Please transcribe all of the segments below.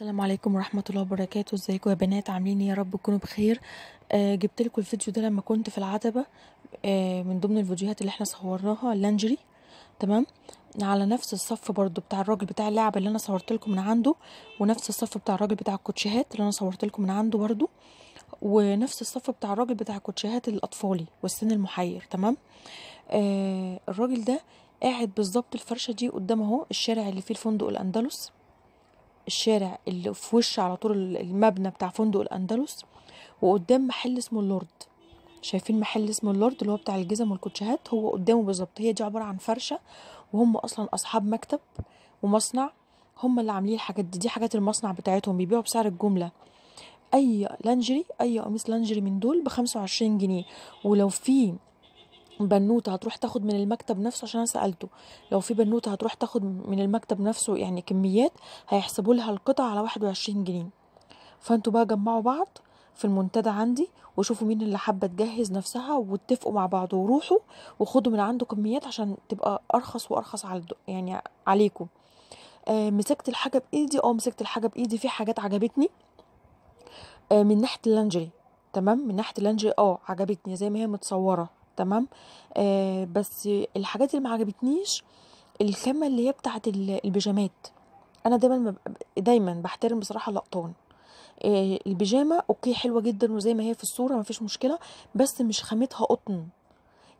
السلام عليكم ورحمة الله وبركاته ازيكم يا بنات عاملين ايه؟ يا رب تكونوا بخير آه جبت لكم الفيديو ده لما كنت في العتبة آه من ضمن الفيديوهات اللي احنا صورناها اللانجري تمام على نفس الصف برضو بتاع الراجل بتاع اللعب اللي انا صورت لكم من عنده ونفس الصف بتاع الراجل بتاع الكوتشيهات اللي انا صورت لكم من عنده برضو ونفس الصف بتاع الراجل بتاع كوتشيهات الاطفالي والسن المحير تمام آه الراجل ده قاعد بالظبط الفرشه دي قدام اهو الشارع اللي فيه الفندق الاندلس الشارع اللي في وش على طول المبنى بتاع فندق الأندلس وقدام محل اسمه اللورد شايفين محل اسمه اللورد اللي هو بتاع الجزم والكوتشيهات هو قدامه بالظبط هي دي عبارة عن فرشة وهم أصلا أصحاب مكتب ومصنع هم اللي عاملين الحاجات دي دي حاجات المصنع بتاعتهم بيبيعوا بسعر الجملة أي لانجري أي قميص لانجري من دول بخمسة وعشرين جنيه ولو في بنوته هتروح تاخد من المكتب نفسه عشان انا سالته لو في بنوته هتروح تاخد من المكتب نفسه يعني كميات هيحسبوا لها القطع على وعشرين جنيه فانتوا بقى جمعوا بعض في المنتدى عندي وشوفوا مين اللي حابه تجهز نفسها واتفقوا مع بعض وروحوا وخدوا من عنده كميات عشان تبقى ارخص وارخص على يعني عليكم آه مسكت الحاجه بايدي اه مسكت الحاجه بايدي في حاجات عجبتني آه من ناحيه اللانجري تمام من ناحيه اللانجري اه عجبتني زي ما هي متصوره تمام آه بس الحاجات اللي ما عجبتنيش الخامه اللي هي بتاعه البيجامات انا دايما دايما بحترم بصراحه الاقطان آه البيجامه اوكي حلوه جدا وزي ما هي في الصوره ما فيش مشكله بس مش خامتها قطن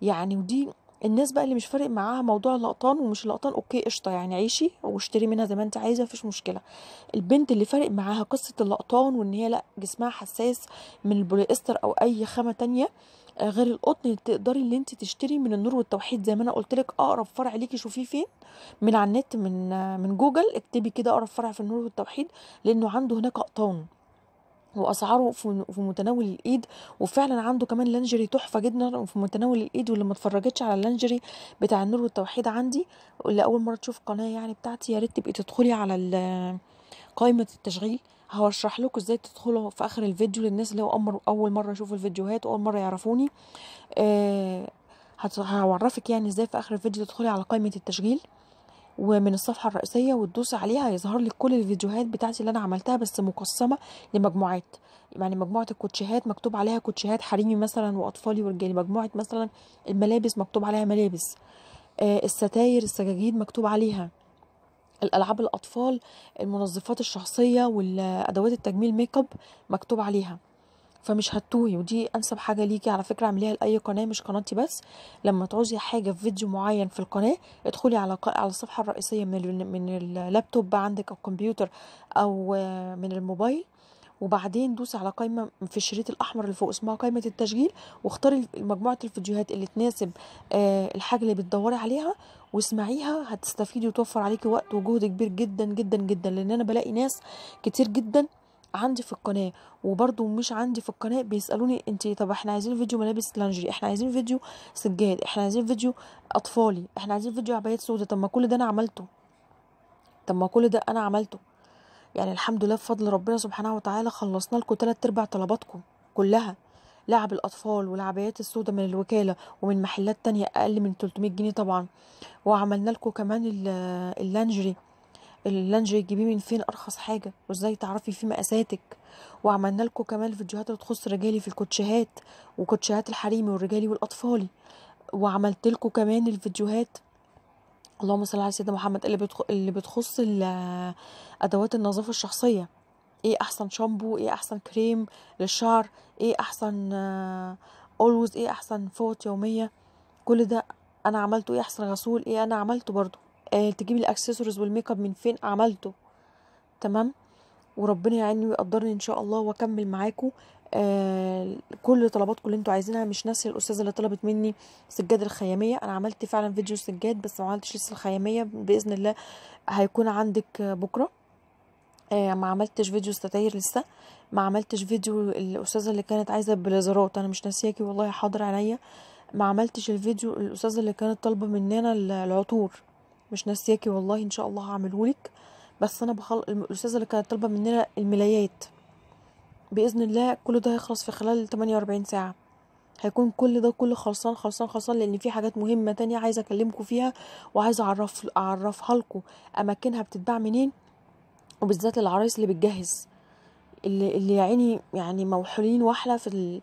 يعني ودي الناس بقى اللي مش فارق معاها موضوع اللقطان ومش اللقطان اوكي قشطه يعني عيشي واشتري منها زي ما انت عايزه مفيش مشكله البنت اللي فارق معاها قصه اللقطان وان هي لا جسمها حساس من البوليستر او اي خامه تانية غير القطن تقدري اللي انت تشتري من النور والتوحيد زي ما انا قلت لك اقرب فرع ليكي شوفيه فين من على النت من من جوجل اكتبي كده اقرب فرع في النور والتوحيد لانه عنده هناك اقطان واسعاره في متناول الايد وفعلا عنده كمان لانجري تحفه جدا وفي متناول الايد واللي ما اتفرجتش على اللانجري بتاع النور والتوحيد عندي اللي اول مره تشوف قناه يعني بتاعتي يا ريت تبقي تدخلي على قائمة التشغيل هشرح لكم ازاي تدخلوا في اخر الفيديو للناس اللي هو اول مره يشوفوا الفيديوهات واول مره يعرفوني أه هعرفك يعني ازاي في اخر الفيديو تدخلي على قائمه التشغيل ومن الصفحه الرئيسيه وتدوسي عليها يظهر لك كل الفيديوهات بتاعتي اللي انا عملتها بس مقسمه لمجموعات يعني مجموعه الكوتشيهات مكتوب عليها كوتشيهات حريمي مثلا واطفالي ورجالي مجموعه مثلا الملابس مكتوب عليها ملابس أه الستاير السجاجيد مكتوب عليها الالعاب الاطفال المنظفات الشخصيه والادوات التجميل ميك اب مكتوب عليها فمش هتتوهي ودي انسب حاجه ليكي على فكره اعمليها لاي قناه مش قناتي بس لما تعوزي حاجه في فيديو معين في القناه ادخلي على على الصفحه الرئيسيه من من اللابتوب عندك او الكمبيوتر او آه، من الموبايل وبعدين دوسي على قائمه في الشريط الاحمر اللي فوق اسمها قائمه التشغيل واختاري مجموعه الفيديوهات اللي تناسب آه، الحاجه اللي بتدوري عليها واسمعيها هتستفيدي وتوفر عليكي وقت وجهد كبير جدا جدا جدا لان انا بلاقي ناس كتير جدا عندي في القناه وبرده مش عندي في القناه بيسالوني انت طب احنا عايزين فيديو ملابس لانجري احنا عايزين فيديو سجاد احنا عايزين فيديو اطفالي احنا عايزين فيديو عبايات سودا طب ما كل ده انا عملته طب ما كل ده انا عملته يعني الحمد لله بفضل ربنا سبحانه وتعالى خلصنا لكم ثلاث ارباع طلباتكم كلها لعب الأطفال والعبايات السوداء من الوكالة ومن محلات تانية أقل من 300 جنيه طبعا وعملنا لكم كمان اللانجري اللانجري تجيبيه من فين أرخص حاجة وإزاي تعرفي فيه مقاساتك وعملنا لكم كمان فيديوهات اللي تخص رجالي في الكوتشيهات وكوتشيهات الحريمي والرجالي والأطفالي وعملت لكم كمان الفيديوهات اللهم صل على سيدنا محمد اللي بتخ... اللي بتخص ادوات النظافه الشخصيه ايه احسن شامبو ايه احسن كريم للشعر ايه احسن اولويز آه، ايه احسن فوط يوميه كل ده انا عملته ايه احسن غسول ايه انا عملته برضو إيه تجيب الاكسسوارز والميك اب من فين عملته تمام وربنا يعيني ويقدرني ان شاء الله واكمل معاكم آه، كل طلباتكم اللي انتوا عايزينها مش ناسيه الاستاذه اللي طلبت مني سجاد الخياميه انا عملت فعلا فيديو سجاد بس ما عملتش لسه الخياميه باذن الله هيكون عندك بكره آه، ما عملتش فيديو ستاير لسه ما عملتش فيديو الاستاذه اللي كانت عايزه بليزرات انا مش ناسياكي والله حاضر عليا ما عملتش الفيديو الاستاذه اللي كانت طالبه مننا العطور مش ناسياكي والله ان شاء الله هعمله لك بس انا بخل الاستاذه اللي كانت طالبه مننا الملايات باذن الله كل ده هيخلص في خلال 48 ساعه هيكون كل ده كله خلصان خلصان خلصان لان في حاجات مهمه تانية عايزه اكلمكم فيها وعايزه اعرف اعرفها لكم اماكنها بتتباع منين وبالذات العرايس اللي بتجهز اللي اللي يا عيني يعني موحولين وحله في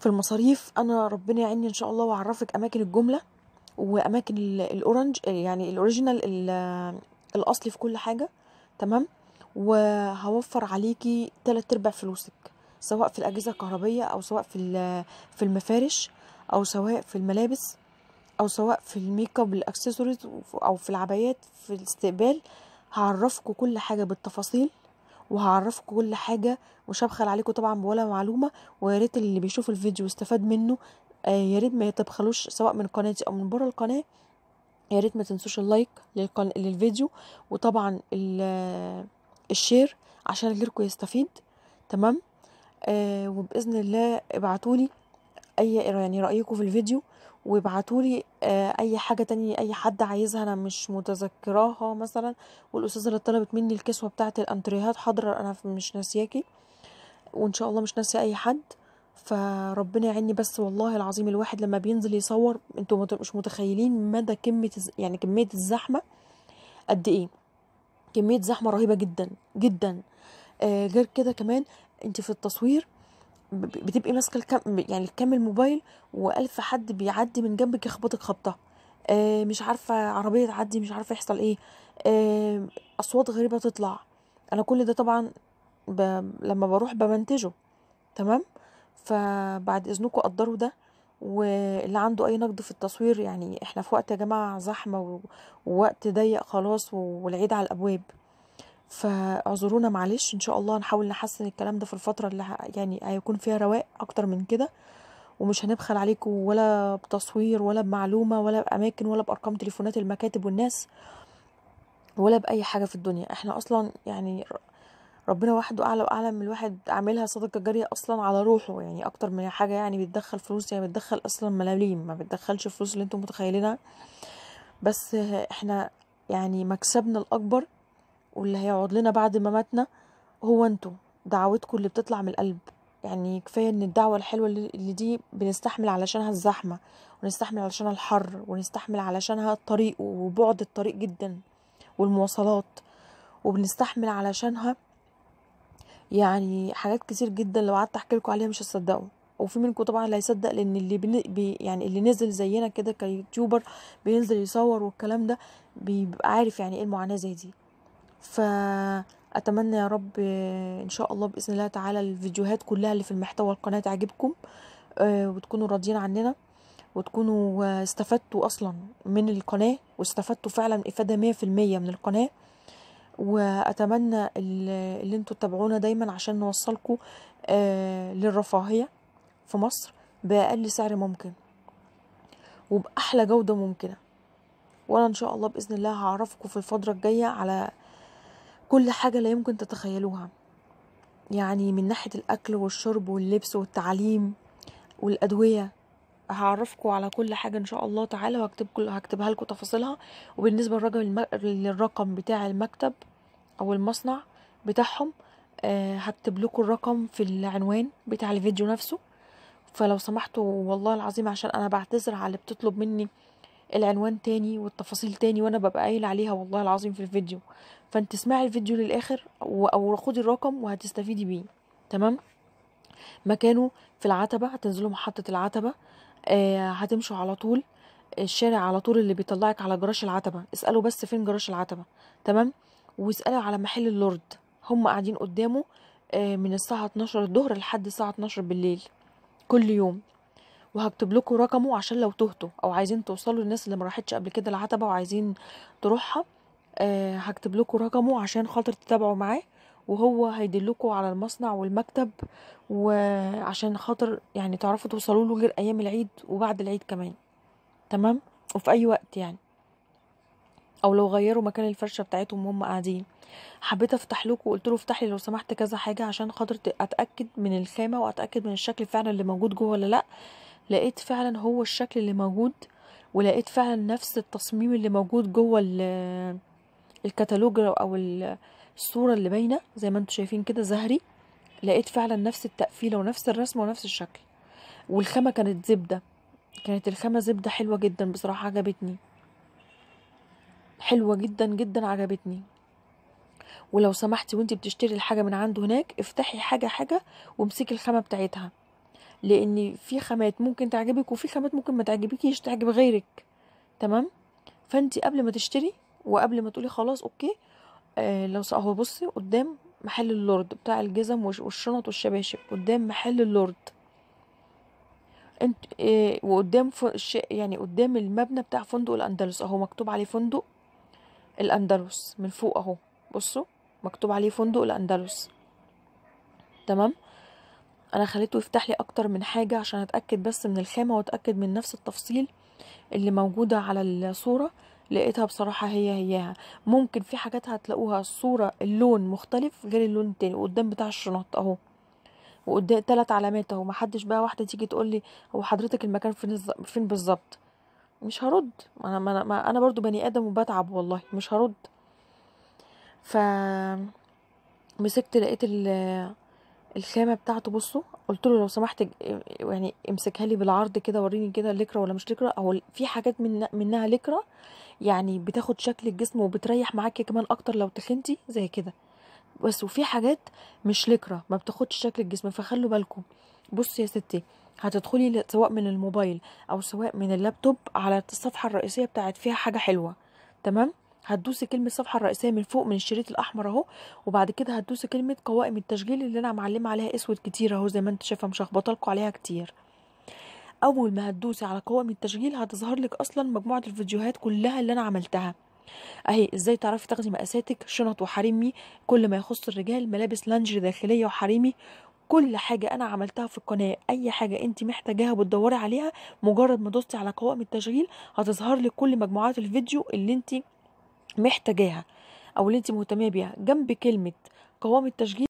في المصاريف انا ربنا يعيني ان شاء الله واعرفك اماكن الجمله واماكن الاورنج يعني الاوريجينال الاصلي في كل حاجه تمام وهوفر عليكي تلات ارباع فلوسك سواء في الاجهزه الكهربائيه او سواء في في المفارش او سواء في الملابس او سواء في الميك اب الاكسسوارز او في العبايات في الاستقبال هعرفكم كل حاجه بالتفاصيل وهعرفكم كل حاجه مش هبخل عليكم طبعا بولا معلومه ويا ريت اللي بيشوف الفيديو واستفاد منه آه، يا ريت ما يتبخلوش سواء من قناتي او من بره القناه يا ريت ما تنسوش اللايك للفيديو وطبعا الشير عشان غيركم يستفيد تمام آه وباذن الله ابعتولي اي يعني رايكم في الفيديو وابعتولي آه اي حاجه تانية اي حد عايزها انا مش متذكراها مثلا والاستاذه اللي طلبت مني الكسوه بتاعه الانتريهات حاضره انا مش ناسياكي وان شاء الله مش ناسيه اي حد فربنا يعيني بس والله العظيم الواحد لما بينزل يصور انتوا مش متخيلين مدى كميه يعني كميه الزحمه قد ايه كميه زحمه رهيبه جدا جدا آه غير كده كمان انت في التصوير بتبقي ماسكه الكم يعني الكام الموبايل والف حد بيعدي من جنبك يخبطك خبطه آه مش عارفه عربيه تعدي مش عارفه يحصل ايه آه اصوات غريبه تطلع انا كل ده طبعا ب... لما بروح بمنتجه تمام فبعد اذنكم قدروا ده واللي عنده اي نقد في التصوير يعني احنا في وقت يا جماعه زحمه ووقت ضيق خلاص والعيد على الابواب فاعذرونا معلش ان شاء الله نحاول نحسن الكلام ده في الفتره اللي يعني هيكون فيها رواق اكتر من كده ومش هنبخل عليكم ولا بتصوير ولا بمعلومه ولا باماكن ولا بارقام تليفونات المكاتب والناس ولا باي حاجه في الدنيا احنا اصلا يعني ربنا وحده اعلى واعلم الواحد عاملها صدقه جاريه اصلا على روحه يعني اكتر من حاجه يعني بتدخل فلوس يعني بتدخل اصلا ملاليم ما بتدخلش فلوس اللي انتم متخيلينها بس احنا يعني مكسبنا الاكبر واللي هيقعد لنا بعد ما ماتنا هو انتم دعوتكم اللي بتطلع من القلب يعني كفايه ان الدعوه الحلوه اللي دي بنستحمل علشانها الزحمه ونستحمل علشانها الحر ونستحمل علشانها الطريق وبعد الطريق جدا والمواصلات وبنستحمل علشانها يعني حاجات كتير جدا لو قعدت احكي لكم عليها مش هتصدقوا وفي منكم طبعا اللي هيصدق لان اللي بي يعني اللي نزل زينا كده كيوتيوبر بينزل يصور والكلام ده بيبقى عارف يعني ايه المعاناه زي دي فاتمنى يا رب ان شاء الله باذن الله تعالى الفيديوهات كلها اللي في المحتوى القناه تعجبكم آه، وتكونوا راضيين عننا وتكونوا آه، استفدتوا اصلا من القناه واستفدتوا فعلا افاده مية في المية من القناه واتمنى اللي انتوا تتابعونا دايما عشان نوصلكم آه، للرفاهيه في مصر باقل سعر ممكن وباحلى جوده ممكنه وانا ان شاء الله باذن الله هعرفكم في الفتره الجايه على كل حاجه لا يمكن تتخيلوها يعني من ناحيه الاكل والشرب واللبس والتعليم والادويه هعرفكم على كل حاجه ان شاء الله تعالى وهكتب كل هكتبها لكم تفاصيلها وبالنسبه للرقم الم... للرقم بتاع المكتب او المصنع بتاعهم آه هكتب لكم الرقم في العنوان بتاع الفيديو نفسه فلو سمحتوا والله العظيم عشان انا بعتذر على اللي بتطلب مني العنوان تاني والتفاصيل تاني وانا ببقى قايل عليها والله العظيم في الفيديو فانت اسمعي الفيديو للاخر او خدي الرقم وهتستفيدي بيه تمام مكانه في العتبة هتنزلوا محطة العتبة آه، هتمشوا على طول الشارع على طول اللي بيطلعك على جراش العتبة اسأله بس فين جراش العتبة تمام واسأله على محل اللورد هم قاعدين قدامه آه، من الساعة 12 الظهر لحد الساعة 12 بالليل كل يوم وهكتب لكم رقمه عشان لو تهتوا او عايزين توصلوا للناس اللي ما راحتش قبل كده العتبة وعايزين تروحها آه، هكتب لكم رقمه عشان خاطر تتابعوا معاه وهو هيدلكوا على المصنع والمكتب وعشان خاطر يعني تعرفوا توصلوا له غير ايام العيد وبعد العيد كمان تمام وفي اي وقت يعني او لو غيروا مكان الفرشه بتاعتهم وهم قاعدين حبيت افتح لكم وقلت له افتح لي لو سمحت كذا حاجه عشان خاطر اتاكد من الخامه واتاكد من الشكل فعلا اللي موجود جوه ولا لا لقيت فعلا هو الشكل اللي موجود ولقيت فعلا نفس التصميم اللي موجود جوه الكتالوج او ال الصورة اللي باينة زي ما انتوا شايفين كده زهري لقيت فعلا نفس التقفيلة ونفس الرسمة ونفس الشكل والخامة كانت زبدة كانت الخامة زبدة حلوة جدا بصراحة عجبتني حلوة جدا جدا عجبتني ولو سمحتي وانت بتشتري الحاجة من عنده هناك افتحي حاجة حاجة وامسكي الخامة بتاعتها لان في خامات ممكن تعجبك وفي خامات ممكن ما تعجبكيش تعجب غيرك تمام فانت قبل ما تشتري وقبل ما تقولي خلاص اوكي آه، لو هو بصي قدام محل اللورد بتاع الجزم والشنط والشباشب قدام محل اللورد انت إيه وقدام يعني قدام المبنى بتاع فندق الاندلس اهو مكتوب عليه فندق الاندلس من فوق اهو بصوا مكتوب عليه فندق الاندلس تمام انا خليته يفتح لي اكتر من حاجه عشان اتاكد بس من الخامه واتاكد من نفس التفصيل اللي موجوده على الصوره لقيتها بصراحة هي هياها ممكن في حاجات هتلاقوها الصورة اللون مختلف غير اللون التاني وقدام بتاع الشنط اهو وقدام تلات علامات اهو محدش بقى واحدة تيجي تقولي هو حضرتك المكان فين فين بالظبط مش هرد انا ما انا, ما أنا برضو بني ادم وبتعب والله مش هرد ف مسكت لقيت الخامة بتاعته بصوا قلت له لو سمحت إيه، يعني امسكها لي بالعرض كده وريني كده لكرة ولا مش لكرة او في حاجات من منها لكرة يعني بتاخد شكل الجسم وبتريح معاكي كمان اكتر لو تخنتي زي كده بس وفي حاجات مش لكرة ما بتاخدش شكل الجسم فخلوا بالكم بصي يا ستي هتدخلي سواء من الموبايل او سواء من اللابتوب على الصفحه الرئيسيه بتاعت فيها حاجه حلوه تمام هتدوسي كلمه الصفحه الرئيسيه من فوق من الشريط الاحمر اهو وبعد كده هتدوسي كلمه قوائم التشغيل اللي انا معلمه عليها اسود كتير اهو زي ما انتوا شايفه مشخبطه لكم عليها كتير اول ما هتدوسي على قوائم التشغيل هتظهر لك اصلا مجموعه الفيديوهات كلها اللي انا عملتها اهي ازاي تعرفي تاخدي مقاساتك شنط وحريمي كل ما يخص الرجال ملابس لانجري داخليه وحريمي كل حاجة أنا عملتها في القناة أي حاجة أنت محتاجاها بتدوري عليها مجرد ما دوستي على قوائم التشغيل هتظهر لك كل مجموعات الفيديو اللي أنت محتاجاها او اللي انت مهتمه بيها جنب كلمه قوام التشجيع